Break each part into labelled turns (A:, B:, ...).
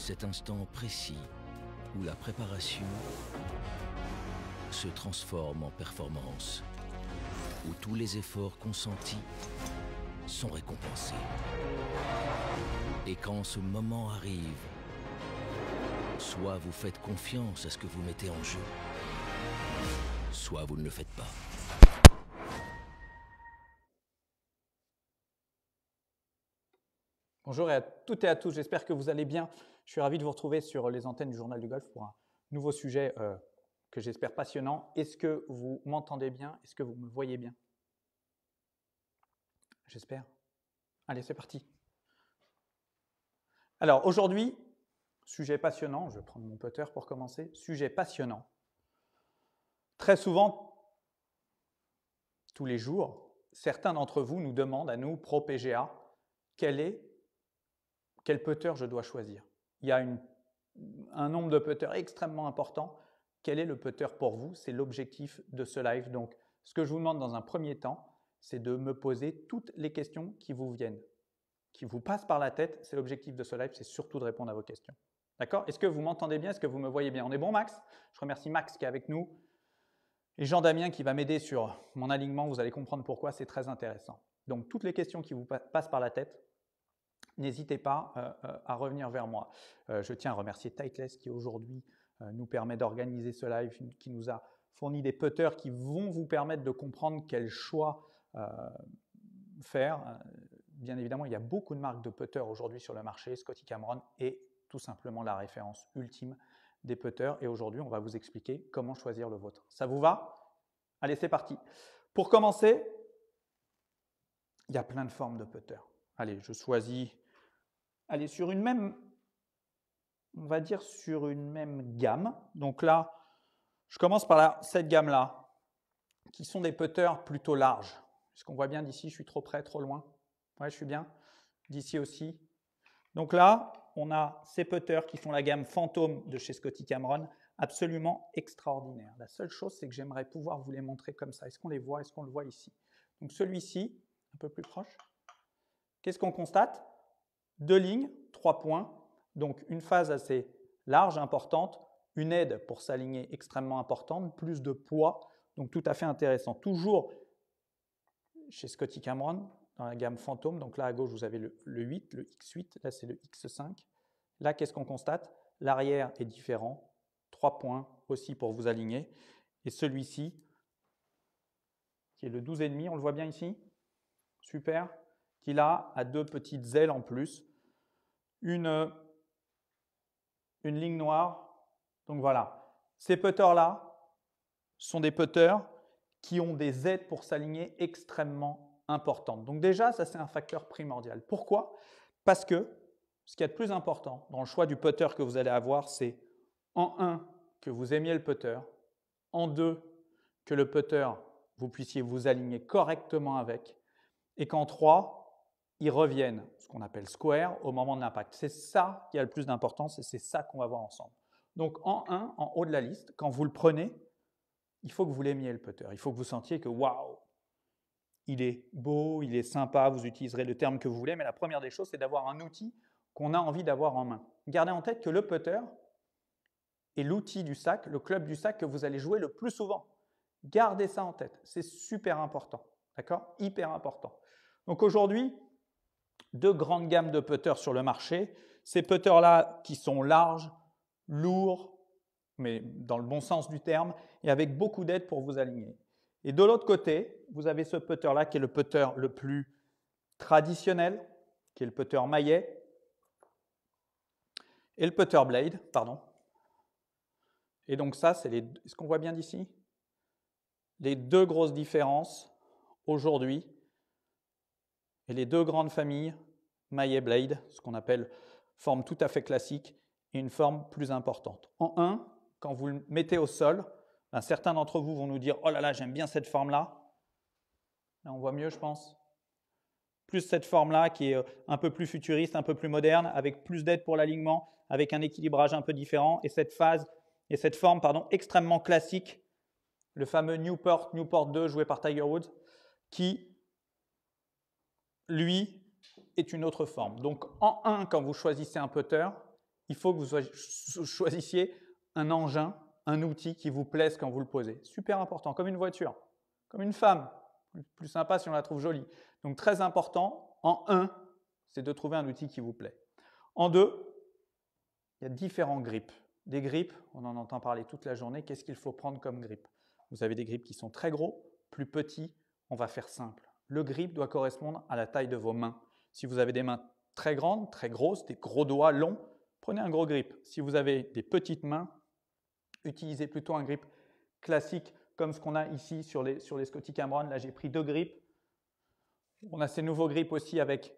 A: Cet instant précis où la préparation se transforme en performance, où tous les efforts consentis sont récompensés. Et quand ce moment arrive, soit vous faites confiance à ce que vous mettez en jeu, soit vous ne le faites pas. Bonjour à toutes et à tous, j'espère que vous allez bien. Je suis ravi de vous retrouver sur les antennes du Journal du Golf pour un nouveau sujet euh, que j'espère passionnant. Est-ce que vous m'entendez bien Est-ce que vous me voyez bien J'espère. Allez, c'est parti. Alors aujourd'hui, sujet passionnant, je vais prendre mon putter pour commencer. Sujet passionnant. Très souvent, tous les jours, certains d'entre vous nous demandent à nous, pro PGA, quel est quel putter je dois choisir. Il y a un nombre de putters extrêmement important. Quel est le putter pour vous C'est l'objectif de ce live. Donc, ce que je vous demande dans un premier temps, c'est de me poser toutes les questions qui vous viennent, qui vous passent par la tête. C'est l'objectif de ce live, c'est surtout de répondre à vos questions. D'accord Est-ce que vous m'entendez bien Est-ce que vous me voyez bien On est bon, Max Je remercie Max qui est avec nous. Et Jean-Damien qui va m'aider sur mon alignement. Vous allez comprendre pourquoi c'est très intéressant. Donc, toutes les questions qui vous passent par la tête, n'hésitez pas euh, euh, à revenir vers moi. Euh, je tiens à remercier tightless qui aujourd'hui nous permet d'organiser ce live, qui nous a fourni des putters qui vont vous permettre de comprendre quel choix faire. Bien évidemment, il y a beaucoup de marques de putters aujourd'hui sur le marché. Scotty Cameron est tout simplement la référence ultime des putters. Et aujourd'hui, on va vous expliquer comment choisir le vôtre. Ça vous va Allez, c'est parti. Pour commencer, il y a plein de formes de putters. Allez, je choisis allez, sur une même, on va dire sur une même gamme. Donc là, je commence par cette gamme-là, qui sont des putters plutôt larges. Est-ce qu'on voit bien d'ici, je suis trop près, trop loin. Ouais, je suis bien. D'ici aussi. Donc là, on a ces putters qui font la gamme fantôme de chez Scotty Cameron, absolument extraordinaire. La seule chose, c'est que j'aimerais pouvoir vous les montrer comme ça. Est-ce qu'on les voit Est-ce qu'on le voit ici Donc celui-ci, un peu plus proche, qu'est-ce qu'on constate deux lignes, trois points, donc une phase assez large, importante, une aide pour s'aligner extrêmement importante, plus de poids, donc tout à fait intéressant. Toujours chez Scotty Cameron, dans la gamme fantôme, donc là à gauche vous avez le, 8, le X8, là c'est le X5. Là qu'est-ce qu'on constate L'arrière est différent, trois points aussi pour vous aligner. Et celui-ci, qui est le 12,5, on le voit bien ici, super, qui là a deux petites ailes en plus euh, une, ligne noire. Donc voilà. Ces putters-là sont des putters qui ont des aides pour s'aligner extrêmement importantes. Donc déjà, ça c'est un facteur primordial. Pourquoi Parce que ce qui est a de plus important dans le choix du putter que vous allez avoir, c'est en 1 que vous aimiez le putter, en 2 que le putter vous puissiez vous aligner correctement avec, et qu'en 3 ils reviennent, ce qu'on appelle square, au moment de l'impact. C'est ça qui a le plus d'importance et c'est ça qu'on va voir ensemble. Donc en 1, en haut de la liste, quand vous le prenez, il faut que vous l'aimiez le putter. Il faut que vous sentiez que waouh, il est beau, il est sympa, vous utiliserez le terme que vous voulez, mais la première des choses, c'est d'avoir un outil qu'on a envie d'avoir en main. Gardez en tête que le putter est l'outil du sac, le club du sac que vous allez jouer le plus souvent. Gardez ça en tête, c'est super important, d'accord Hyper important. Donc aujourd'hui, deux grandes gammes de putters sur le marché. Ces putters-là qui sont larges, lourds, mais dans le bon sens du terme, et avec beaucoup d'aide pour vous aligner. Et de l'autre côté, vous avez ce putter-là qui est le putter le plus traditionnel, qui est le putter maillet, et le putter blade, pardon. Et donc ça, c'est ce qu'on voit bien d'ici, les deux grosses différences aujourd'hui et les deux grandes familles, maillet et blade, ce qu'on appelle forme tout à fait classique, et une forme plus importante. En 1, quand vous le mettez au sol, ben, certains d'entre vous vont nous dire Oh là là, j'aime bien cette forme-là. Là, ben, on voit mieux, je pense. Plus cette forme-là qui est euh, un peu plus futuriste, un peu plus moderne, avec plus d'aide pour l'alignement, avec un équilibrage un peu différent, et cette phase, et cette forme, pardon, extrêmement classique, le fameux Newport, Newport 2 joué par Tiger Woods, qui lui, est une autre forme. Donc en un, quand vous choisissez un putter, il faut que vous choisissiez un engin, un outil qui vous plaise quand vous le posez. Super important, comme une voiture, comme une femme. Plus sympa si on la trouve jolie. Donc très important, en 1, c'est de trouver un outil qui vous plaît. En deux, il y a différents grips. Des grips, on en entend parler toute la journée, qu'est-ce qu'il faut prendre comme grip Vous avez des grips qui sont très gros, plus petits, on va faire simple le grip doit correspondre à la taille de vos mains. Si vous avez des mains très grandes, très grosses, des gros doigts longs, prenez un gros grip. Si vous avez des petites mains, utilisez plutôt un grip classique comme ce qu'on a ici sur les, sur les Scotty Cameron. Là, j'ai pris deux grips. On a ces nouveaux grips aussi avec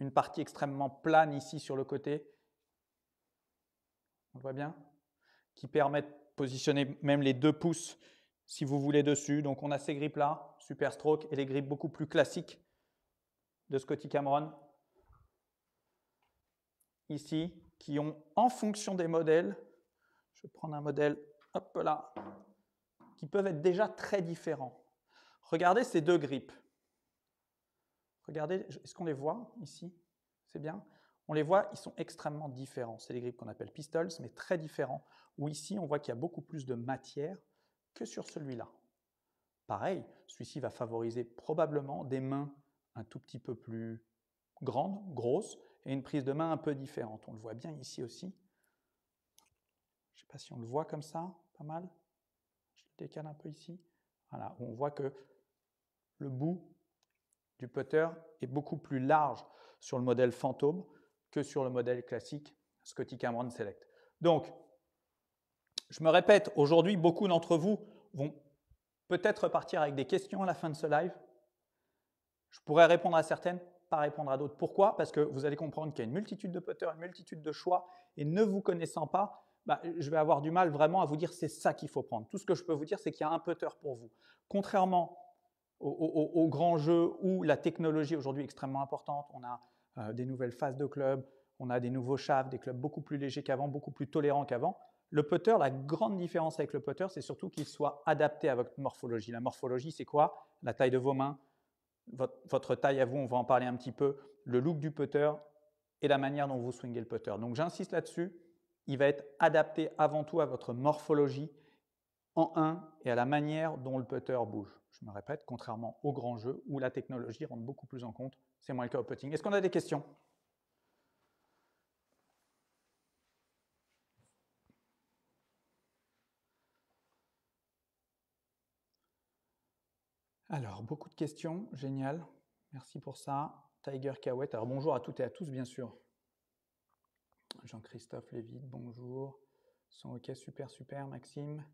A: une partie extrêmement plane ici sur le côté. On le voit bien Qui permettent de positionner même les deux pouces si vous voulez, dessus. Donc on a ces grippes-là, Super Stroke, et les grippes beaucoup plus classiques de Scotty Cameron, ici, qui ont, en fonction des modèles, je vais prendre un modèle, hop là, qui peuvent être déjà très différents. Regardez ces deux grippes. Regardez, est-ce qu'on les voit ici C'est bien on les voit, ils sont extrêmement différents. C'est des grippes qu'on appelle pistols, mais très différents. Où ici, on voit qu'il y a beaucoup plus de matière, que sur celui-là. Pareil, celui-ci va favoriser probablement des mains un tout petit peu plus grandes, grosses, et une prise de main un peu différente. On le voit bien ici aussi. Je ne sais pas si on le voit comme ça, pas mal. Je le décale un peu ici. Voilà, on voit que le bout du putter est beaucoup plus large sur le modèle fantôme que sur le modèle classique Scotty Cameron Select. Donc, je me répète, aujourd'hui, beaucoup d'entre vous vont peut-être repartir avec des questions à la fin de ce live. Je pourrais répondre à certaines, pas répondre à d'autres. Pourquoi Parce que vous allez comprendre qu'il y a une multitude de putters, une multitude de choix, et ne vous connaissant pas, bah, je vais avoir du mal vraiment à vous dire c'est ça qu'il faut prendre. Tout ce que je peux vous dire, c'est qu'il y a un putter pour vous. Contrairement au, au, au grand jeu où la technologie aujourd'hui est extrêmement importante, on a euh, des nouvelles phases de clubs, on a des nouveaux chaves, des clubs beaucoup plus légers qu'avant, beaucoup plus tolérants qu'avant, le putter, la grande différence avec le putter, c'est surtout qu'il soit adapté à votre morphologie. La morphologie, c'est quoi La taille de vos mains, votre, taille à vous, on va en parler un petit peu, le look du putter et la manière dont vous swingez le putter. Donc j'insiste là-dessus, il va être adapté avant tout à votre morphologie en un et à la manière dont le putter bouge. Je me répète, contrairement au grand jeu où la technologie rentre beaucoup plus en compte, c'est moins le cas au putting. Est-ce qu'on a des questions Alors, beaucoup de questions, génial. Merci pour ça. Tiger Kawet, alors bonjour à toutes et à tous, bien sûr. Jean-Christophe Lévite, bonjour. Son ok, super, super, Maxime.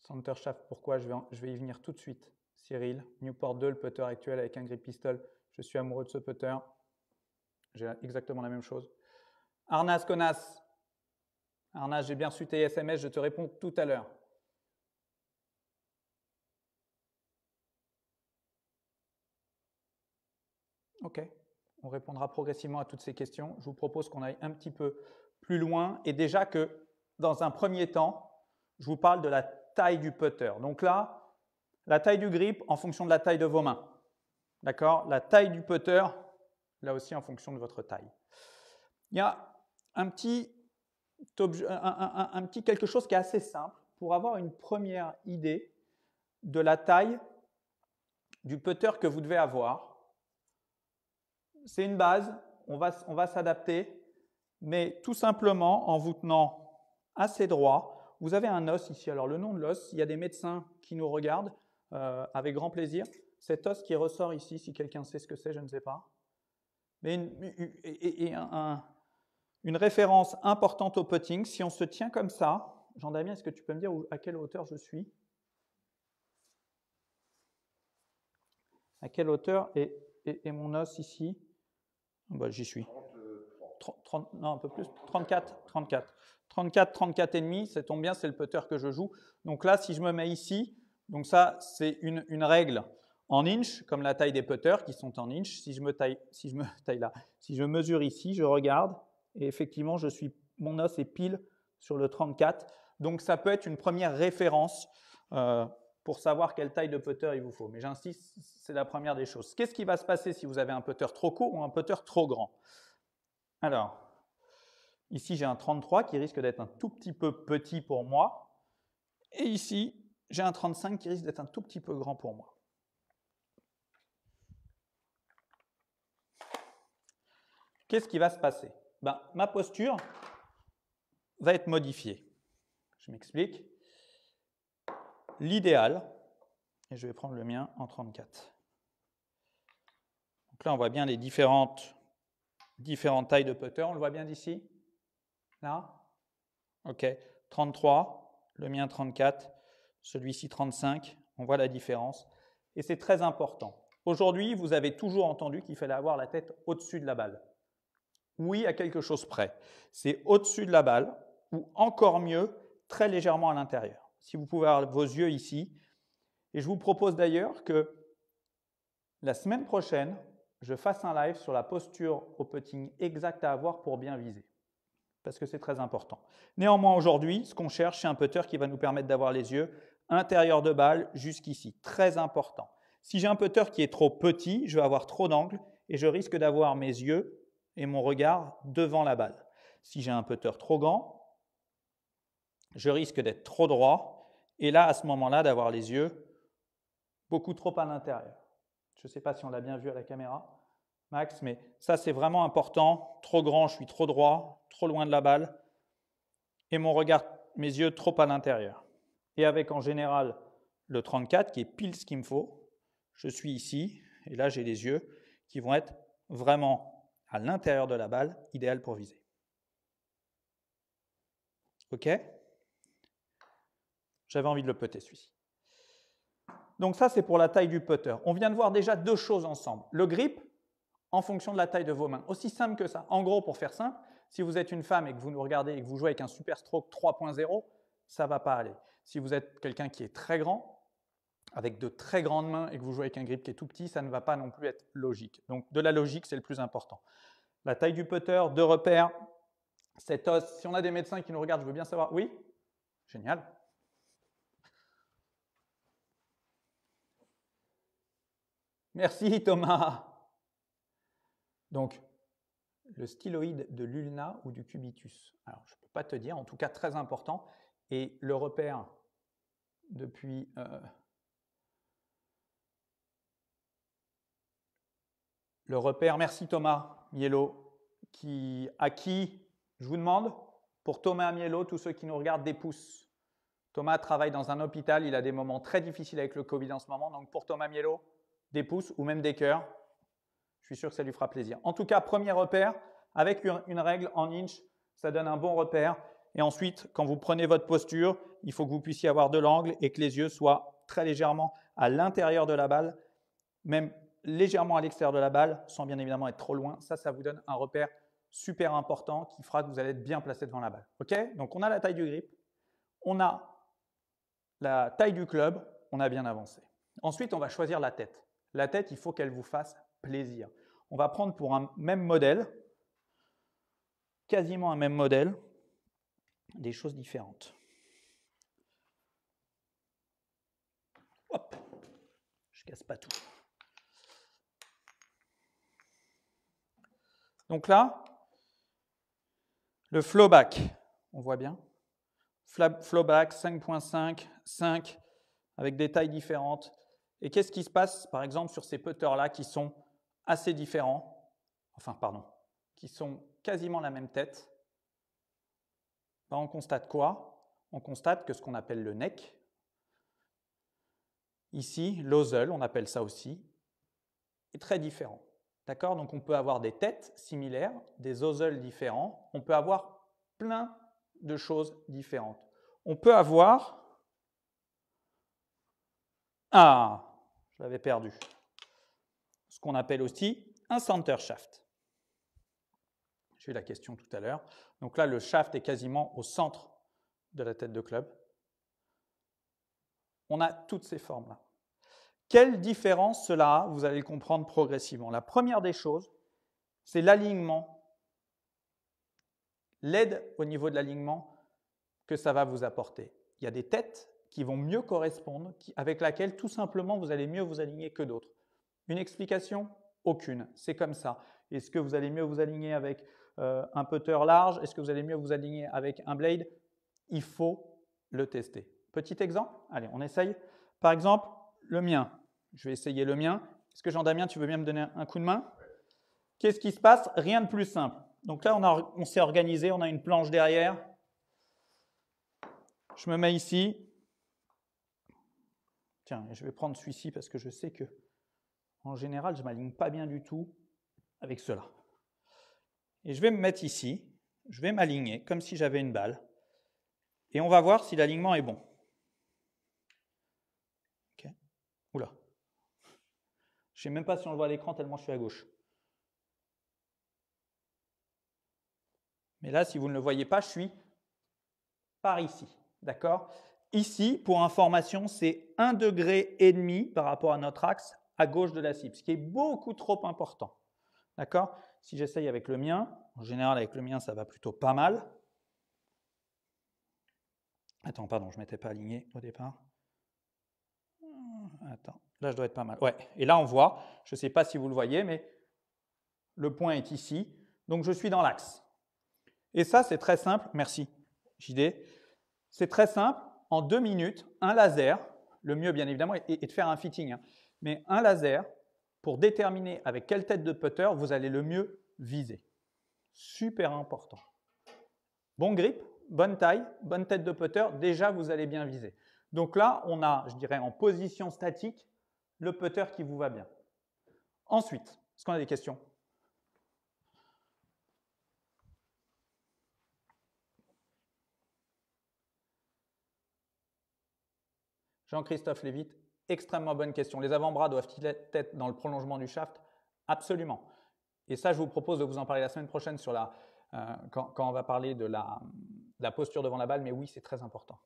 A: Center shaft, pourquoi je vais, je vais, y venir tout de suite. Cyril, Newport 2, le putter actuel avec un grip pistol. Je suis amoureux de ce putter. J'ai exactement la même chose. Arnas Konas, Arna, j'ai bien su tes SMS, je te réponds tout à l'heure. OK, on répondra progressivement à toutes ces questions. Je vous propose qu'on aille un petit peu plus loin et déjà que dans un premier temps, je vous parle de la taille du putter. Donc là, la taille du grip en fonction de la taille de vos mains. D'accord La taille du putter, là aussi en fonction de votre taille. Il y a un petit un, un, petit quelque chose qui est assez simple pour avoir une première idée de la taille du putter que vous devez avoir. C'est une base, on va, on va s'adapter, mais tout simplement en vous tenant assez droit, vous avez un os ici. Alors le nom de l'os, il y a des médecins qui nous regardent euh, avec grand plaisir. Cet os qui ressort ici, si quelqu'un sait ce que c'est, je ne sais pas. Mais et un, une référence importante au putting, si on se tient comme ça, Jean Damien, est-ce que tu peux me dire à quelle hauteur je suis À quelle hauteur est, mon os ici bah, J'y suis. non, un peu plus, 34, 34. 34, 34 et demi, ça tombe bien, c'est le putter que je joue. Donc là, si je me mets ici, donc ça, c'est une, règle en inch, comme la taille des putters qui sont en inch. Si je me taille, si je me taille là, si je mesure ici, je regarde, et effectivement, je suis, mon os est pile sur le 34. Donc ça peut être une première référence euh, pour savoir quelle taille de putter il vous faut. Mais j'insiste, c'est la première des choses. Qu'est-ce qui va se passer si vous avez un putter trop court ou un putter trop grand Alors, ici j'ai un 33 qui risque d'être un tout petit peu petit pour moi. Et ici, j'ai un 35 qui risque d'être un tout petit peu grand pour moi. Qu'est-ce qui va se passer bah, ma posture va être modifiée. Je m'explique. L'idéal, et je vais prendre le mien en 34. Donc là, on voit bien les différentes, différentes tailles de putter. On le voit bien d'ici Là Ok. 33, le mien 34, celui-ci 35. On voit la différence. Et c'est très important. Aujourd'hui, vous avez toujours entendu qu'il fallait avoir la tête au-dessus de la balle. Oui, à quelque chose près. C'est au-dessus de la balle, ou encore mieux, très légèrement à l'intérieur. Si vous pouvez avoir vos yeux ici. Et je vous propose d'ailleurs que la semaine prochaine, je fasse un live sur la posture au putting exacte à avoir pour bien viser. Parce que c'est très important. Néanmoins, aujourd'hui, ce qu'on cherche, c'est un putter qui va nous permettre d'avoir les yeux intérieurs de balle jusqu'ici. Très important. Si j'ai un putter qui est trop petit, je vais avoir trop d'angle et je risque d'avoir mes yeux et mon regard devant la balle. Si j'ai un putter trop grand, je risque d'être trop droit et là, à ce moment-là, d'avoir les yeux beaucoup trop à l'intérieur. Je ne sais pas si on l'a bien vu à la caméra, Max, mais ça, c'est vraiment important. Trop grand, je suis trop droit, trop loin de la balle et mon regard, mes yeux trop à l'intérieur. Et avec en général le 34 qui est pile ce qu'il me faut, je suis ici et là, j'ai les yeux qui vont être vraiment à l'intérieur de la balle, idéal pour viser. OK J'avais envie de le putter celui-ci. Donc ça, c'est pour la taille du putter. On vient de voir déjà deux choses ensemble. Le grip, en fonction de la taille de vos mains. Aussi simple que ça. En gros, pour faire simple, si vous êtes une femme et que vous nous regardez et que vous jouez avec un Super Stroke 3.0, ça va pas aller. Si vous êtes quelqu'un qui est très grand, avec de très grandes mains et que vous jouez avec un grip qui est tout petit, ça ne va pas non plus être logique. Donc de la logique, c'est le plus important. La taille du putter, deux repères, cet os. Si on a des médecins qui nous regardent, je veux bien savoir. Oui Génial. Merci Thomas. Donc, le styloïde de l'ulna ou du cubitus. Alors, je ne peux pas te dire, en tout cas très important. Et le repère depuis euh, le repère Merci Thomas Miello, qui, à qui je vous demande, pour Thomas Miello, tous ceux qui nous regardent, des pouces. Thomas travaille dans un hôpital, il a des moments très difficiles avec le Covid en ce moment, donc pour Thomas Miello, des pouces ou même des cœurs. Je suis sûr que ça lui fera plaisir. En tout cas, premier repère, avec une règle en inch, ça donne un bon repère. Et ensuite, quand vous prenez votre posture, il faut que vous puissiez avoir de l'angle et que les yeux soient très légèrement à l'intérieur de la balle, même légèrement à l'extérieur de la balle, sans bien évidemment être trop loin. Ça, ça vous donne un repère super important qui fera que vous allez être bien placé devant la balle. Ok Donc on a la taille du grip, on a la taille du club, on a bien avancé. Ensuite, on va choisir la tête. La tête, il faut qu'elle vous fasse plaisir. On va prendre pour un même modèle, quasiment un même modèle, des choses différentes. Hop, je casse pas tout. Donc là, le flowback, on voit bien. Flowback 5.5, 5, avec des tailles différentes. Et qu'est-ce qui se passe, par exemple, sur ces putters-là qui sont assez différents, enfin, pardon, qui sont quasiment la même tête ben, On constate quoi On constate que ce qu'on appelle le neck, ici, l'ozel, on appelle ça aussi, est très différent. D'accord Donc on peut avoir des têtes similaires, des ozels différents, on peut avoir plein de choses différentes. On peut avoir... Ah, je l'avais perdu. Ce qu'on appelle aussi un center shaft. J'ai eu la question tout à l'heure. Donc là, le shaft est quasiment au centre de la tête de club. On a toutes ces formes-là. Quelle différence cela a Vous allez le comprendre progressivement. La première des choses, c'est l'alignement, l'aide au niveau de l'alignement que ça va vous apporter. Il y a des têtes qui vont mieux correspondre, avec laquelle tout simplement vous allez mieux vous aligner que d'autres. Une explication Aucune. C'est comme ça. Est-ce que vous allez mieux vous aligner avec euh, un putter large Est-ce que vous allez mieux vous aligner avec un blade Il faut le tester. Petit exemple Allez, on essaye. Par exemple, le mien. Je vais essayer le mien. Est-ce que Jean-Damien, tu veux bien me donner un coup de main Qu'est-ce qui se passe Rien de plus simple. Donc là, on, s'est organisé, on a une planche derrière. Je me mets ici. Tiens, je vais prendre celui-ci parce que je sais que, en général, je ne m'aligne pas bien du tout avec cela. Et je vais me mettre ici. Je vais m'aligner comme si j'avais une balle. Et on va voir si l'alignement est bon. Je ne sais même pas si on le voit à l'écran tellement je suis à gauche. Mais là, si vous ne le voyez pas, je suis par ici. D'accord Ici, pour information, c'est 1,5 degré et demi par rapport à notre axe à gauche de la cible, ce qui est beaucoup trop important. D'accord Si j'essaye avec le mien, en général avec le mien, ça va plutôt pas mal. Attends, pardon, je ne m'étais pas aligné au départ. Attends. Là, je dois être pas mal. Et là, on voit, je ne sais pas si vous le voyez, mais le point est ici. Donc, je suis dans l'axe. Et ça, c'est très simple. Merci, JD. C'est très simple. En deux minutes, un laser, le mieux, bien évidemment, est de faire un fitting. Hein. Mais un laser, pour déterminer avec quelle tête de putter vous allez le mieux viser. Super important. Bon grip, bonne taille, bonne tête de putter, déjà vous allez bien viser. Donc là, on a, je dirais, en position statique, le putter qui vous va bien. Ensuite, est-ce qu'on a des questions Jean-Christophe Lévite, extrêmement bonne question. Les avant-bras doivent-ils être dans le prolongement du shaft Absolument. Et ça, je vous propose de vous en parler la semaine prochaine sur la, euh, quand, on va parler de la posture devant la balle, mais oui, c'est très important.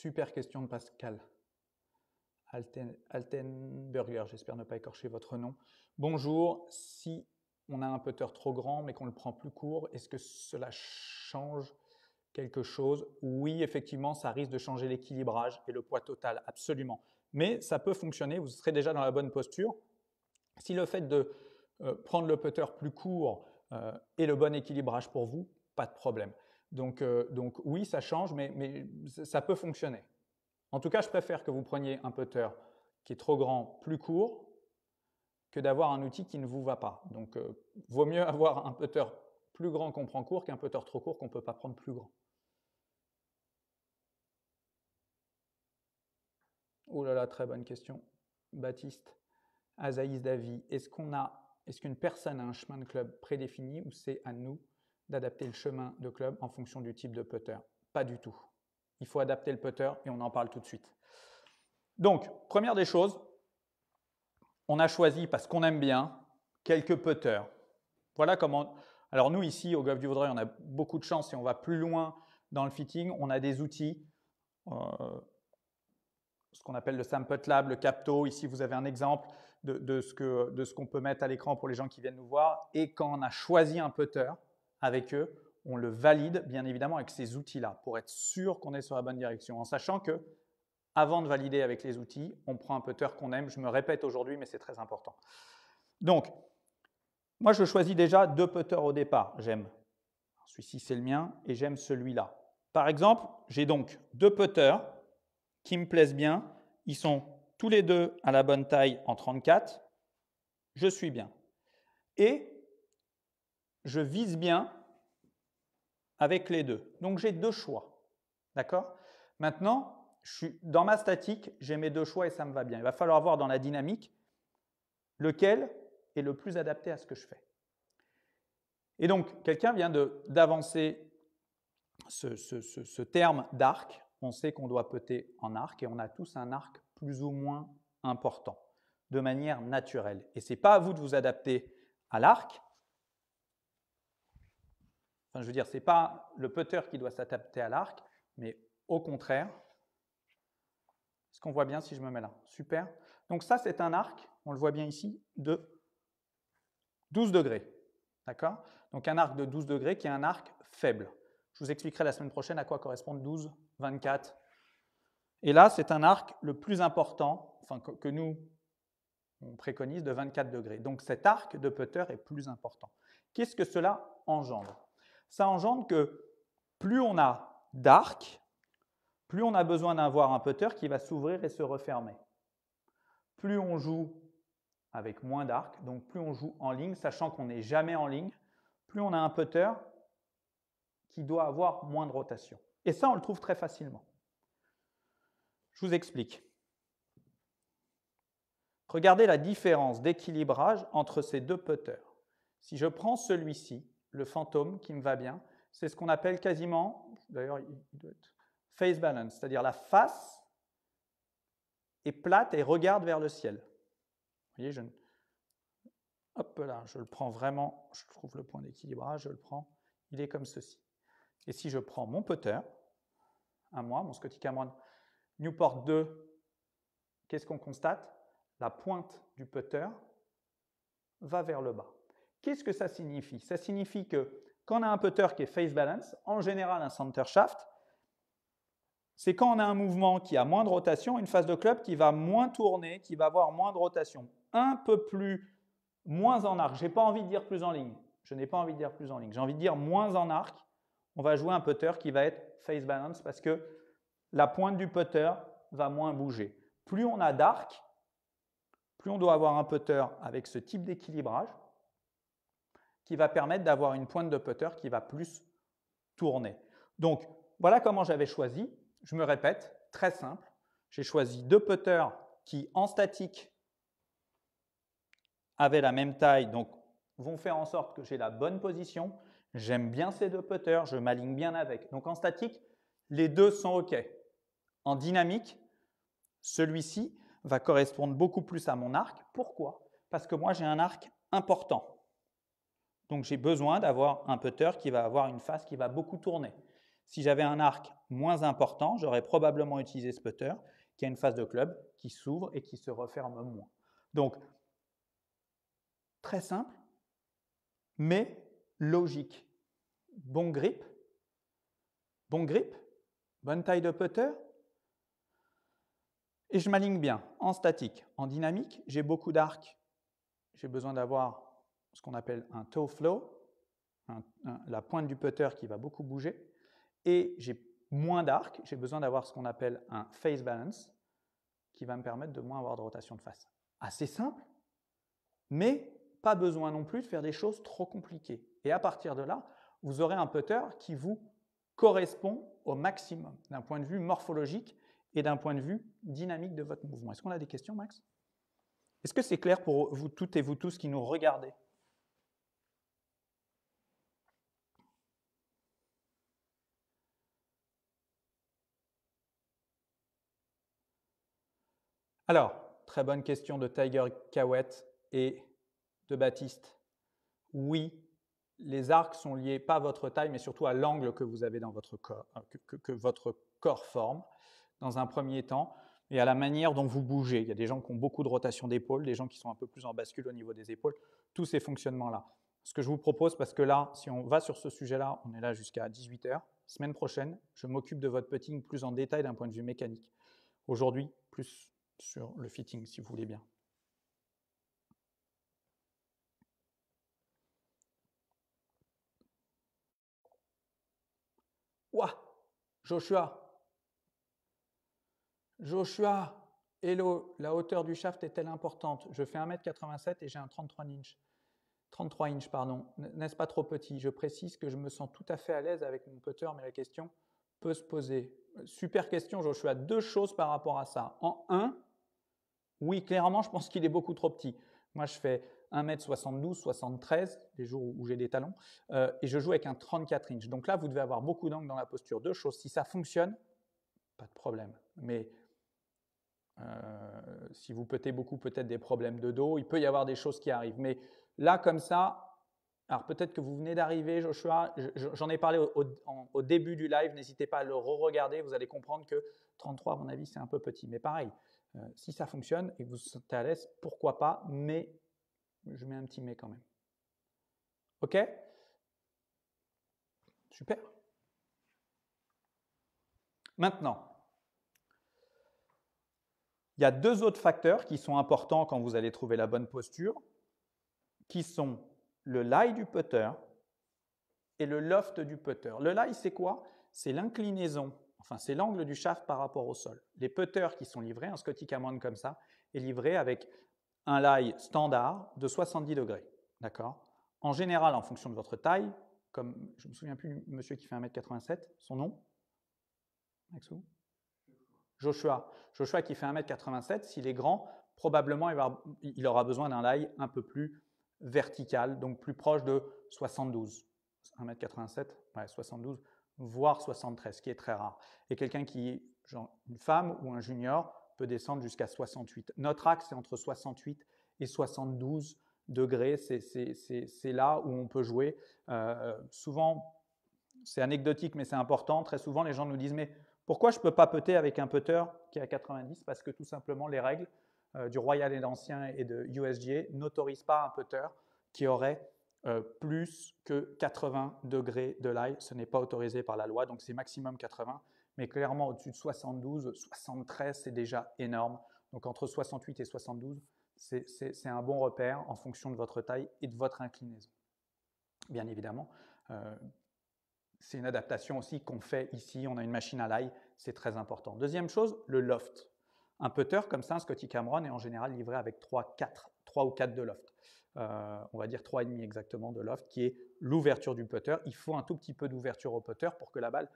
A: Super question de Pascal. Altenberger, j'espère ne pas écorcher votre nom. Bonjour, si on a un putter trop grand mais qu'on le prend plus court, est-ce que cela change quelque chose Oui, effectivement, ça risque de changer l'équilibrage et le poids total, absolument. Mais ça peut fonctionner, vous serez déjà dans la bonne posture. Si le fait de euh, prendre le putter plus court euh, est le bon équilibrage pour vous, pas de problème. Donc, euh, donc oui, ça change, mais, ça peut fonctionner. En tout cas, je préfère que vous preniez un putter qui est trop grand, plus court, que d'avoir un outil qui ne vous va pas. Donc, euh, vaut mieux avoir un putter plus grand qu'on prend court qu'un putter trop court qu'on ne peut pas prendre plus grand. Oh là là, très bonne question. Baptiste, Azaïs Davy, est-ce qu'on est-ce qu'une personne a un chemin de club prédéfini ou c'est à nous d'adapter le chemin de club en fonction du type de putter. Pas du tout. Il faut adapter le putter et on en parle tout de suite. Donc, première des choses, on a choisi parce qu'on aime bien quelques putters. Voilà comment. Alors, nous, ici, au Golf du Vaudreuil, on a beaucoup de chance si on va plus loin dans le fitting. On a des outils, euh, ce qu'on appelle le Samput Lab, le Capto. Ici, vous avez un exemple de, de ce qu'on peut mettre à l'écran pour les gens qui viennent nous voir. Et quand on a choisi un putter, avec eux, on le valide bien évidemment avec ces outils-là pour être sûr qu'on est sur la bonne direction, en sachant que avant de valider avec les outils, on prend un putter qu'on aime. Je me répète aujourd'hui, mais c'est très important. Donc, moi je choisis déjà deux putters au départ. J'aime celui-ci, c'est le mien, et j'aime celui-là. Par exemple, j'ai donc deux putters qui me plaisent bien. Ils sont tous les deux à la bonne taille en 34. Je suis bien. Et je vise bien avec les deux. Donc j'ai deux choix. D'accord Maintenant, je suis, dans ma statique, j'ai mes deux choix et ça me va bien. Il va falloir voir dans la dynamique lequel est le plus adapté à ce que je fais. Et donc, quelqu'un vient d'avancer ce, terme d'arc. On sait qu'on doit péter en arc et on a tous un arc plus ou moins important, de manière naturelle. Et ce n'est pas à vous de vous adapter à l'arc, Enfin, je veux dire, ce n'est pas le putter qui doit s'adapter à l'arc, mais au contraire, ce qu'on voit bien si je me mets là. Super. Donc ça, c'est un arc, on le voit bien ici, de 12 degrés. D'accord Donc un arc de 12 degrés qui est un arc faible. Je vous expliquerai la semaine prochaine à quoi correspondent 12, 24. Et là, c'est un arc le plus important, enfin que nous, on préconise, de 24 degrés. Donc cet arc de putter est plus important. Qu'est-ce que cela engendre ça engendre que plus on a d'arcs, plus on a besoin d'avoir un putter qui va s'ouvrir et se refermer. Plus on joue avec moins d'arc, donc plus on joue en ligne, sachant qu'on n'est jamais en ligne, plus on a un putter qui doit avoir moins de rotation. Et ça, on le trouve très facilement. Je vous explique. Regardez la différence d'équilibrage entre ces deux putters. Si je prends celui-ci, le fantôme qui me va bien, c'est ce qu'on appelle quasiment, d'ailleurs, face balance, c'est-à-dire la face est plate et regarde vers le ciel. Vous voyez, je, hop là, je le prends vraiment, je trouve le point d'équilibrage, ah, je le prends, il est comme ceci. Et si je prends mon putter, à moi, mon Scotty Cameron Newport 2, qu'est-ce qu'on constate La pointe du putter va vers le bas. Qu'est-ce que ça signifie Ça signifie que quand on a un putter qui est face balance, en général un center shaft, c'est quand on a un mouvement qui a moins de rotation, une phase de club qui va moins tourner, qui va avoir moins de rotation, un peu plus, moins en arc. J'ai pas envie de dire plus en ligne. Je n'ai pas envie de dire plus en ligne. J'ai envie de dire moins en arc. On va jouer un putter qui va être face balance parce que la pointe du putter va moins bouger. Plus on a d'arc, plus on doit avoir un putter avec ce type d'équilibrage, qui va permettre d'avoir une pointe de putter qui va plus tourner. Donc voilà comment j'avais choisi. Je me répète, très simple. J'ai choisi deux putters qui, en statique, avaient la même taille, donc vont faire en sorte que j'ai la bonne position. J'aime bien ces deux putters, je m'aligne bien avec. Donc en statique, les deux sont OK. En dynamique, celui-ci va correspondre beaucoup plus à mon arc. Pourquoi Parce que moi, j'ai un arc important. Donc j'ai besoin d'avoir un putter qui va avoir une face qui va beaucoup tourner. Si j'avais un arc moins important, j'aurais probablement utilisé ce putter qui a une face de club qui s'ouvre et qui se referme moins. Donc très simple, mais logique. Bon grip, bon grip, bonne taille de putter, et je m'aligne bien en statique. En dynamique, j'ai beaucoup d'arcs. J'ai besoin d'avoir ce qu'on appelle un toe flow, la pointe du putter qui va beaucoup bouger, et j'ai moins d'arc, j'ai besoin d'avoir ce qu'on appelle un face balance, qui va me permettre de moins avoir de rotation de face. Assez simple, mais pas besoin non plus de faire des choses trop compliquées. Et à partir de là, vous aurez un putter qui vous correspond au maximum d'un point de vue morphologique et d'un point de vue dynamique de votre mouvement. Est-ce qu'on a des questions, Max Est-ce que c'est clair pour vous toutes et vous tous qui nous regardez Alors, très bonne question de Tiger Kawet et de Baptiste. Oui, les arcs sont liés pas à votre taille, mais surtout à l'angle que vous avez dans votre corps, euh, que, que, votre corps forme, dans un premier temps, et à la manière dont vous bougez. Il y a des gens qui ont beaucoup de rotation d'épaule, des gens qui sont un peu plus en bascule au niveau des épaules, tous ces fonctionnements-là. Ce que je vous propose, parce que là, si on va sur ce sujet-là, on est là jusqu'à 18h. Semaine prochaine, je m'occupe de votre putting plus en détail d'un point de vue mécanique. Aujourd'hui, plus sur le fitting, si vous voulez bien. Ouah Joshua Joshua Hello, la hauteur du shaft est-elle importante Je fais 1m87 et j'ai un 33 inch. 33 inch, pardon. N'est-ce pas trop petit Je précise que je me sens tout à fait à l'aise avec mon putter, mais la question peut se poser. Euh, super question, Joshua. Deux choses par rapport à ça. En un, oui, clairement, je pense qu'il est beaucoup trop petit. Moi, je fais 1m72, 73, les jours où j'ai des talons, euh, et je joue avec un 34 inch. Donc là, vous devez avoir beaucoup d'angle dans la posture. Deux choses, si ça fonctionne, pas de problème. Mais euh, si vous petez beaucoup, peut-être des problèmes de dos, il peut y avoir des choses qui arrivent. Mais là, comme ça, alors peut-être que vous venez d'arriver, Joshua, j'en ai parlé au, au, début du live, n'hésitez pas à le re-regarder, vous allez comprendre que 33, à mon avis, c'est un peu petit. Mais pareil, euh, si ça fonctionne et que vous vous à l'aise, pourquoi pas, mais je mets un petit mais quand même. OK Super. Maintenant, il y a deux autres facteurs qui sont importants quand vous allez trouver la bonne posture, qui sont le lie du putter et le loft du putter. Le lie, c'est quoi C'est l'inclinaison Enfin, c'est l'angle du shaft par rapport au sol. Les putters qui sont livrés, un Scotty Cameron comme ça, est livré avec un lie standard de 70 degrés. D'accord En général, en fonction de votre taille, comme je ne me souviens plus du monsieur qui fait 1m87, son nom Maxou Joshua. Joshua qui fait 1m87, s'il est grand, probablement il, aura besoin d'un lie un peu plus vertical, donc plus proche de 72. 1m87, 72, voire 73, ce qui est très rare. Et quelqu'un qui, genre une femme ou un junior, peut descendre jusqu'à 68. Notre axe est entre 68 et 72 degrés. C'est là où on peut jouer. Euh, souvent, c'est anecdotique, mais c'est important. Très souvent, les gens nous disent Mais pourquoi je ne peux pas putter avec un putter qui est à 90 Parce que tout simplement, les règles euh, du Royal et d'ancien et de USGA n'autorisent pas un putter qui aurait euh, plus que 80 degrés de l'ail. Ce n'est pas autorisé par la loi, donc c'est maximum 80. Mais clairement, au-dessus de 72, 73, c'est déjà énorme. Donc entre 68 et 72, c'est un bon repère en fonction de votre taille et de votre inclinaison. Bien évidemment, euh, c'est une adaptation aussi qu'on fait ici. On a une machine à l'ail, c'est très important. Deuxième chose, le loft. Un putter comme ça, un Scotty Cameron est en général livré avec 3, 4, 3 ou 4 de loft. Euh, on va dire 3,5 exactement de loft, qui est l'ouverture du putter. Il faut un tout petit peu d'ouverture au putter pour que la balle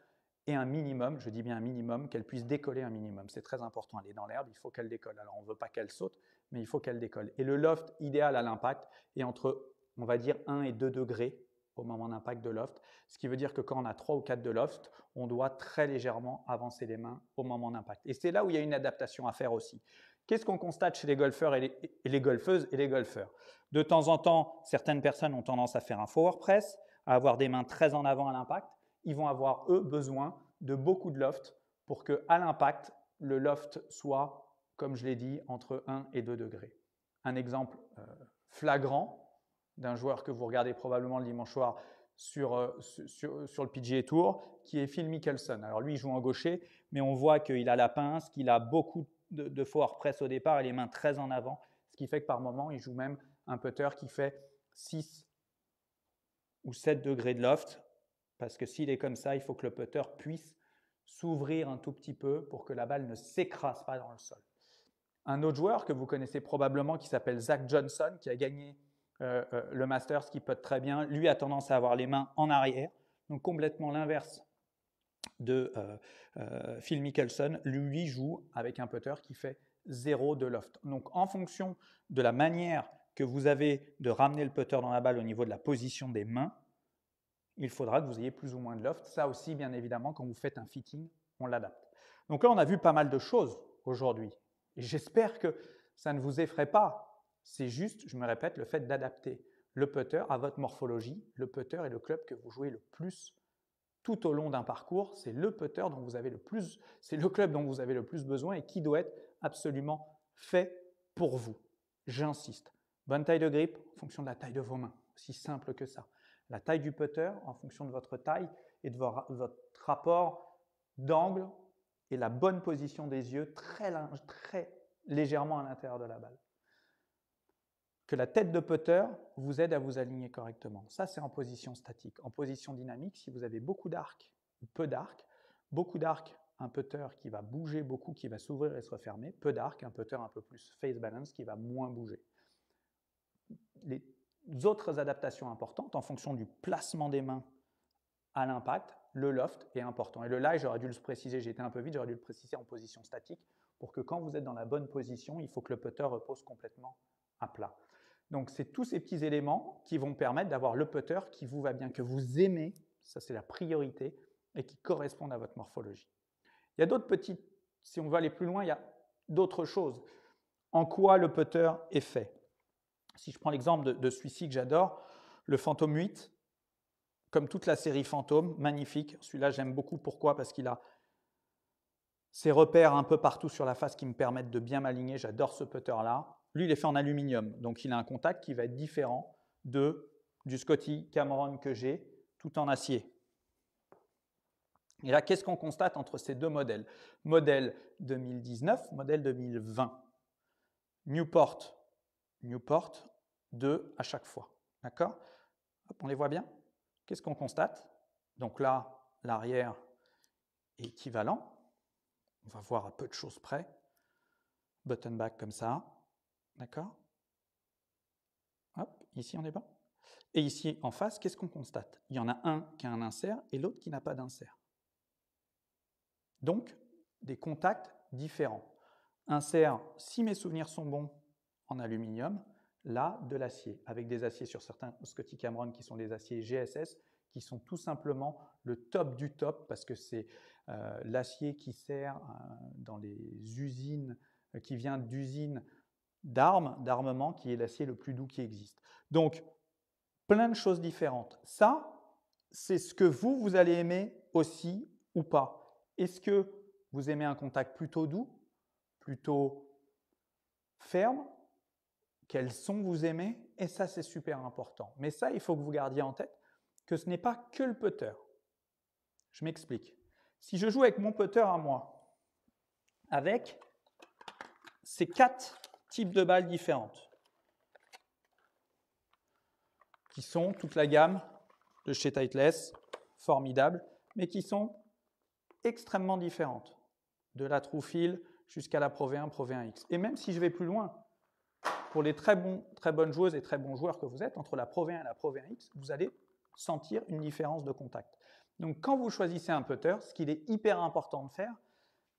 A: ait un minimum, je dis bien un minimum, qu'elle puisse décoller un minimum. C'est très important, elle est dans l'herbe, il faut qu'elle décolle. Alors on ne veut pas qu'elle saute, mais il faut qu'elle décolle. Et le loft idéal à l'impact est entre, on va dire, 1 et 2 degrés au moment d'impact de loft, ce qui veut dire que quand on a 3 ou 4 de loft, on doit très légèrement avancer les mains au moment d'impact. Et c'est là où il y a une adaptation à faire aussi. Qu'est-ce qu'on constate chez les golfeurs et les, golfeuses et les golfeurs De temps en temps, certaines personnes ont tendance à faire un forward press, à avoir des mains très en avant à l'impact. Ils vont avoir, eux, besoin de beaucoup de loft pour que, à l'impact, le loft soit, comme je l'ai dit, entre 1 et 2 degrés. Un exemple euh, flagrant d'un joueur que vous regardez probablement le dimanche soir sur, euh, le PGA Tour, qui est Phil Mickelson. Alors lui, il joue en gaucher, mais on voit qu'il a la pince, qu'il a beaucoup de de, de, presse press au départ et les mains très en avant, ce qui fait que par moment, il joue même un putter qui fait 6 ou 7 degrés de loft, parce que s'il est comme ça, il faut que le putter puisse s'ouvrir un tout petit peu pour que la balle ne s'écrase pas dans le sol. Un autre joueur que vous connaissez probablement qui s'appelle Zach Johnson, qui a gagné euh, euh, le Masters, qui peut très bien, lui a tendance à avoir les mains en arrière, donc complètement l'inverse de euh, euh, Phil Mickelson, lui joue avec un putter qui fait 0 de loft. Donc en fonction de la manière que vous avez de ramener le putter dans la balle au niveau de la position des mains, il faudra que vous ayez plus ou moins de loft. Ça aussi, bien évidemment, quand vous faites un fitting, on l'adapte. Donc là, on a vu pas mal de choses aujourd'hui. j'espère que ça ne vous effraie pas. C'est juste, je me répète, le fait d'adapter le putter à votre morphologie, le putter est le club que vous jouez le plus tout au long d'un parcours, c'est le putter dont vous avez le plus, c'est le club dont vous avez le plus besoin et qui doit être absolument fait pour vous. J'insiste. Bonne taille de grippe en fonction de la taille de vos mains, aussi simple que ça. La taille du putter en fonction de votre taille et de votre rapport d'angle et la bonne position des yeux très légèrement à l'intérieur de la balle la tête de putter vous aide à vous aligner correctement. Ça, c'est en position statique. En position dynamique, si vous avez beaucoup d'arcs ou peu d'arcs, beaucoup d'arcs, un putter qui va bouger beaucoup, qui va s'ouvrir et se refermer, peu d'arcs, un putter un peu plus face balance qui va moins bouger. Les autres adaptations importantes, en fonction du placement des mains à l'impact, le loft est important. Et le lie, j'aurais dû le préciser, j'ai été un peu vite, j'aurais dû le préciser en position statique pour que quand vous êtes dans la bonne position, il faut que le putter repose complètement à plat. Donc, c'est tous ces petits éléments qui vont permettre d'avoir le putter qui vous va bien, que vous aimez, ça c'est la priorité, et qui correspondent à votre morphologie. Il y a d'autres petites, si on veut aller plus loin, il y a d'autres choses. En quoi le putter est fait Si je prends l'exemple de, de celui-ci que j'adore, le Phantom 8, comme toute la série Phantom, magnifique. Celui-là, j'aime beaucoup. Pourquoi Parce qu'il a ses repères un peu partout sur la face qui me permettent de bien m'aligner. J'adore ce putter-là. Lui, il est fait en aluminium, donc il a un contact qui va être différent de, du Scotty Cameron que j'ai, tout en acier. Et là, qu'est-ce qu'on constate entre ces deux modèles Modèle 2019, modèle 2020. Newport, Newport, deux à chaque fois. D'accord On les voit bien Qu'est-ce qu'on constate Donc là, l'arrière est équivalent. On va voir à peu de choses près. Button back comme ça. D'accord Hop, ici on est bon. Et ici en face, qu'est-ce qu'on constate Il y en a un qui a un insert et l'autre qui n'a pas d'insert. Donc, des contacts différents. Insert, si mes souvenirs sont bons, en aluminium, là de l'acier, avec des aciers sur certains Scotty Cameron qui sont des aciers GSS, qui sont tout simplement le top du top, parce que c'est euh, l'acier qui sert euh, dans les usines, euh, qui vient d'usines d'armes, d'armement, qui est l'acier le plus doux qui existe. Donc, plein de choses différentes. Ça, c'est ce que vous, vous allez aimer aussi ou pas. Est-ce que vous aimez un contact plutôt doux, plutôt ferme Quels sont vous aimez Et ça, c'est super important. Mais ça, il faut que vous gardiez en tête que ce n'est pas que le putter. Je m'explique. Si je joue avec mon putter à moi, avec ces quatre types de balles différentes, qui sont toute la gamme de chez Titleist, formidable, mais qui sont extrêmement différentes, de la Troufil jusqu'à la Pro V1, Pro V1X. Et même si je vais plus loin, pour les très, bons, très bonnes joueuses et très bons joueurs que vous êtes, entre la Pro V1 et la Pro V1X, vous allez sentir une différence de contact. Donc quand vous choisissez un putter, ce qu'il est hyper important de faire,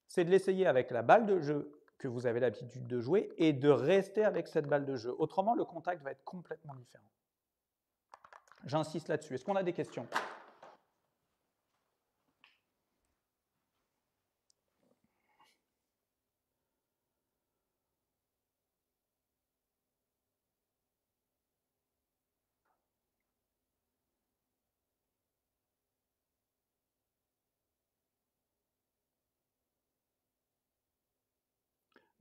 A: c'est de l'essayer avec la balle de jeu que vous avez l'habitude de jouer et de rester avec cette balle de jeu. Autrement, le contact va être complètement différent. J'insiste là-dessus. Est-ce qu'on a des questions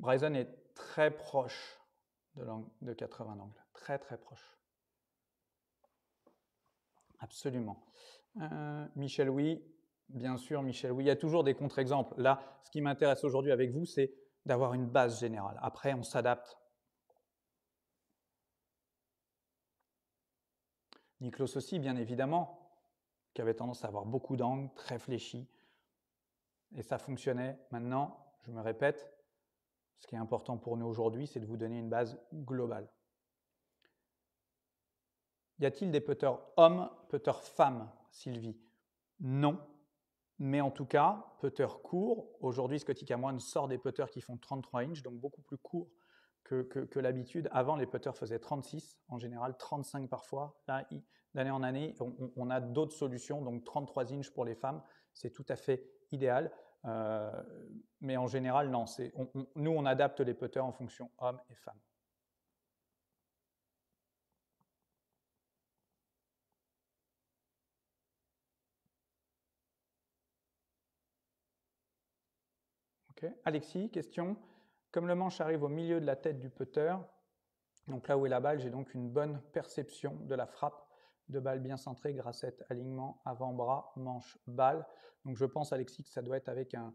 A: Bryson est très proche de, de 80 angles. Très très proche. Absolument. Euh, Michel, oui. Bien sûr, Michel, oui. Il y a toujours des contre-exemples. Là, ce qui m'intéresse aujourd'hui avec vous, c'est d'avoir une base générale. Après, on s'adapte. Niklos aussi, bien évidemment, qui avait tendance à avoir beaucoup d'angles, très fléchis. Et ça fonctionnait. Maintenant, je me répète, ce qui est important pour nous aujourd'hui, c'est de vous donner une base globale. Y a-t-il des putters hommes, putters femmes, Sylvie Non. Mais en tout cas, putter court. Aujourd'hui, Scotty Cameron sort des putters qui font 33 inches, donc beaucoup plus courts que, l'habitude. Avant, les putters faisaient 36, en général 35 parfois. d'année en année, on, on a d'autres solutions, donc 33 inches pour les femmes, c'est tout à fait idéal. Euh, mais en général, non. nous, on adapte les putters en fonction homme et femme. Alexis, question. Comme le manche arrive au milieu de la tête du putter, donc là où est la balle, j'ai donc une bonne perception de la frappe de balles bien centrées grâce à cet alignement avant-bras, manche, balle. Donc je pense, Alexis, que ça doit être avec un,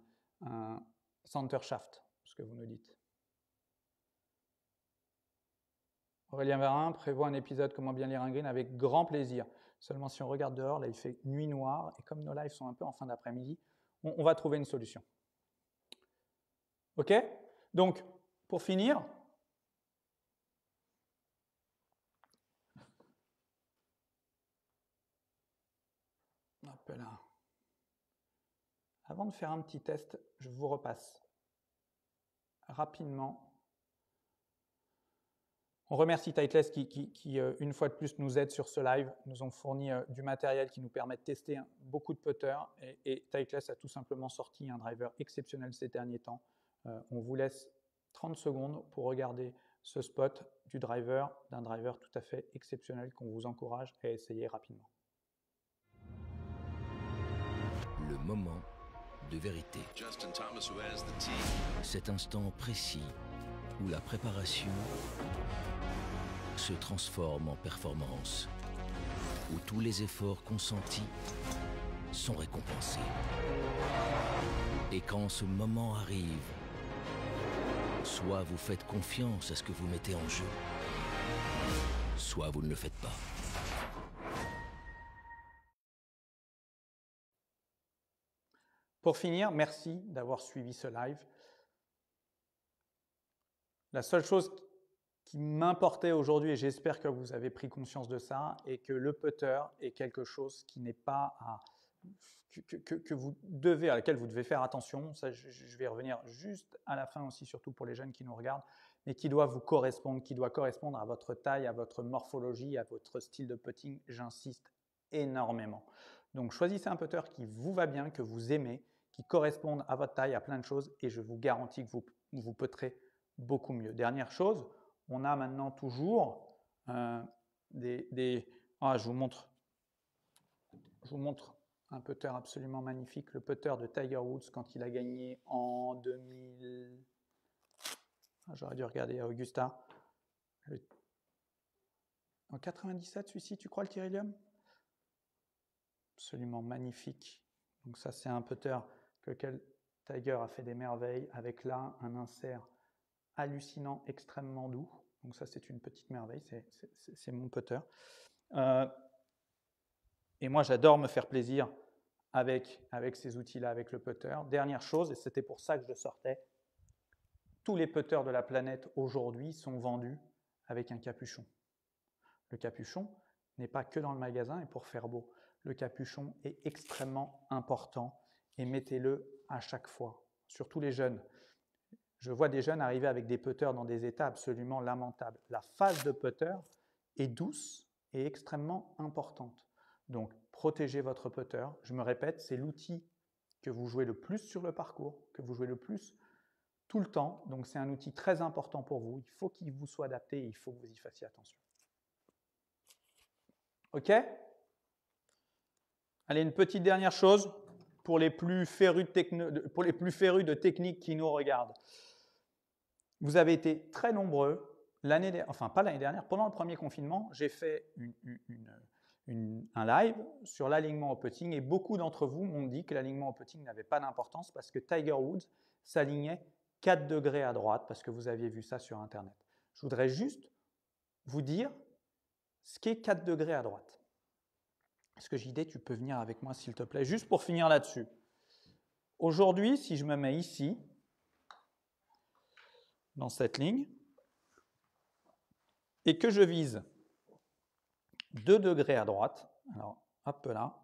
A: center shaft, ce que vous nous dites. Aurélien Varin prévoit un épisode Comment bien lire un green avec grand plaisir. Seulement si on regarde dehors, là il fait nuit noire et comme nos lives sont un peu en fin d'après-midi, on, va trouver une solution. Ok Donc pour finir, Avant de faire un petit test, je vous repasse rapidement. On remercie Titeless qui, euh, une fois de plus, nous aide sur ce live, nous ont fourni euh, du matériel qui nous permet de tester beaucoup de putters. Et, et Titeless a tout simplement sorti un driver exceptionnel ces derniers temps. Euh, on vous laisse 30 secondes pour regarder ce spot du driver, d'un driver tout à fait exceptionnel qu'on vous encourage à essayer rapidement. Le moment de vérité. Cet instant précis où la préparation se transforme en performance, où tous les efforts consentis sont récompensés. Et quand ce moment arrive, soit vous faites confiance à ce que vous mettez en jeu, soit vous ne le faites pas. Pour finir, merci d'avoir suivi ce live. La seule chose qui m'importait aujourd'hui, et j'espère que vous avez pris conscience de ça, est que le putter est quelque chose qui n'est pas à, que, vous devez, à laquelle vous devez faire attention. Ça, je, vais revenir juste à la fin aussi, surtout pour les jeunes qui nous regardent, mais qui doit vous correspondre, qui doit correspondre à votre taille, à votre morphologie, à votre style de putting. J'insiste énormément. Donc choisissez un putter qui vous va bien, que vous aimez, correspondent à votre taille, à plein de choses, et je vous garantis que vous, vous poterez beaucoup mieux. Dernière chose, on a maintenant toujours euh, des, des... Ah, je vous montre. Je vous montre un putter absolument magnifique, le putter de Tiger Woods quand il a gagné en 2000. Ah, j'aurais dû regarder à Augusta. En 97, celui-ci, tu crois, le Tyrillium Absolument magnifique. Donc ça, c'est un putter lequel Tiger a fait des merveilles avec là un insert hallucinant, extrêmement doux. Donc ça, c'est une petite merveille, c'est mon putter. Euh, et moi, j'adore me faire plaisir avec, avec ces outils-là, avec le putter. Dernière chose, et c'était pour ça que je sortais, tous les putters de la planète aujourd'hui sont vendus avec un capuchon. Le capuchon n'est pas que dans le magasin et pour faire beau. Le capuchon est extrêmement important et mettez-le à chaque fois, surtout les jeunes. Je vois des jeunes arriver avec des putters dans des états absolument lamentables. La phase de putter est douce et extrêmement importante. Donc, protégez votre putter. Je me répète, c'est l'outil que vous jouez le plus sur le parcours, que vous jouez le plus tout le temps. Donc, c'est un outil très important pour vous. Il faut qu'il vous soit adapté il faut que vous y fassiez attention. OK Allez, une petite dernière chose pour les plus férus de, pour les plus férus de techniques qui nous regardent. Vous avez été très nombreux, l'année, enfin pas l'année dernière, pendant le premier confinement, j'ai fait une, un live sur l'alignement au putting et beaucoup d'entre vous m'ont dit que l'alignement au putting n'avait pas d'importance parce que Tiger Woods s'alignait 4 degrés à droite parce que vous aviez vu ça sur Internet. Je voudrais juste vous dire ce qu'est 4 degrés à droite. Est-ce que JD, tu peux venir avec moi, s'il te plaît, juste pour finir là-dessus Aujourd'hui, si je me mets ici, dans cette ligne, et que je vise 2 degrés à droite, alors hop là,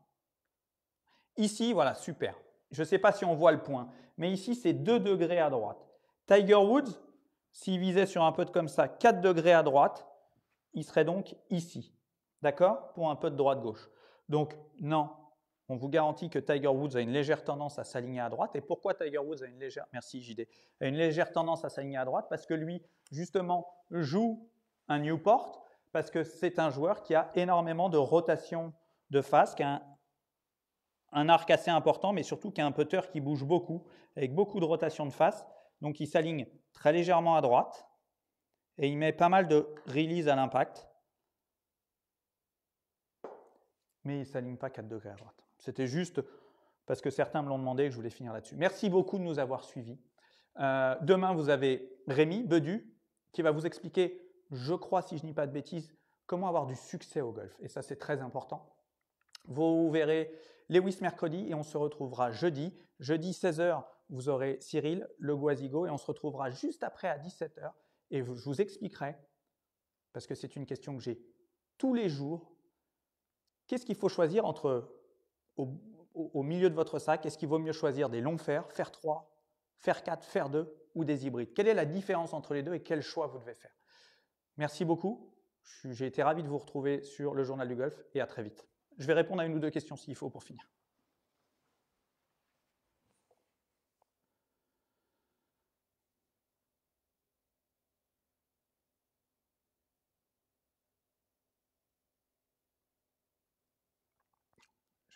A: ici, voilà, super. Je ne sais pas si on voit le point, mais ici, c'est 2 degrés à droite. Tiger Woods, s'il visait sur un peu comme ça, 4 degrés à droite, il serait donc ici. D'accord Pour un peu de droite-gauche. Donc non, on vous garantit que Tiger Woods a une légère tendance à s'aligner à droite. Et pourquoi Tiger Woods a une légère, merci a une légère tendance à s'aligner à droite Parce que lui, justement, joue un Newport, parce que c'est un joueur qui a énormément de rotation de face, qui a un, arc assez important, mais surtout qui a un putter qui bouge beaucoup, avec beaucoup de rotation de face. Donc il s'aligne très légèrement à droite et il met pas mal de release à l'impact. mais il ne s'aligne pas 4 degrés à droite. C'était juste parce que certains me l'ont demandé que je voulais finir là-dessus. Merci beaucoup de nous avoir suivis. Euh, demain, vous avez Rémi Bedu qui va vous expliquer, je crois, si je n'ai pas de bêtises, comment avoir du succès au golf. Et ça, c'est très important. Vous verrez Lewis mercredi et on se retrouvera jeudi. Jeudi 16h, vous aurez Cyril Le Guazigo et on se retrouvera juste après à 17h. Et je vous expliquerai, parce que c'est une question que j'ai tous les jours, Qu'est-ce qu'il faut choisir entre au, milieu de votre sac Est-ce qu'il vaut mieux choisir des longs fers, fer 3, fer 4, fer 2 ou des hybrides Quelle est la différence entre les deux et quel choix vous devez faire Merci beaucoup. J'ai été ravi de vous retrouver sur le Journal du Golf et à très vite. Je vais répondre à une ou deux questions s'il faut pour finir.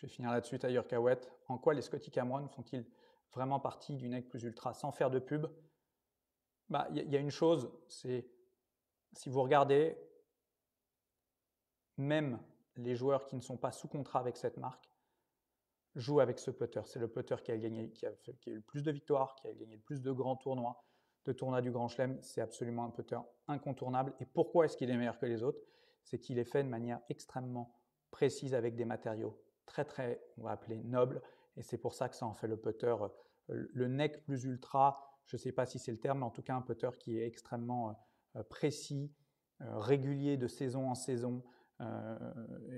A: Je vais finir là-dessus, Ailleurs, Cahouette. En quoi les Scotty Cameron font-ils vraiment partie du neck Plus Ultra sans faire de pub bah, Il bah, y, y, a une chose, c'est si vous regardez, même les joueurs qui ne sont pas sous contrat avec cette marque jouent avec ce putter. C'est le putter qui a, gagné, qui, a qui a eu le plus de victoires, qui a gagné le plus de grands tournois, de tournois du Grand Chelem. C'est absolument un putter incontournable. Et pourquoi est-ce qu'il est meilleur que les autres C'est qu'il est fait de manière extrêmement précise avec des matériaux très très, on va appeler noble, et c'est pour ça que ça en fait le putter, euh, le neck plus ultra, je ne sais pas si c'est le terme, mais en tout cas un putter qui est extrêmement euh, euh, précis, régulier de saison en saison,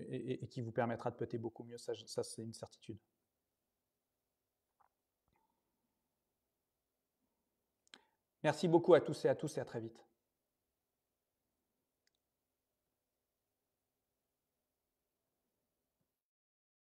A: et, qui vous permettra de putter beaucoup mieux, ça, ça c'est une certitude. Merci beaucoup à tous et à tous et à très vite.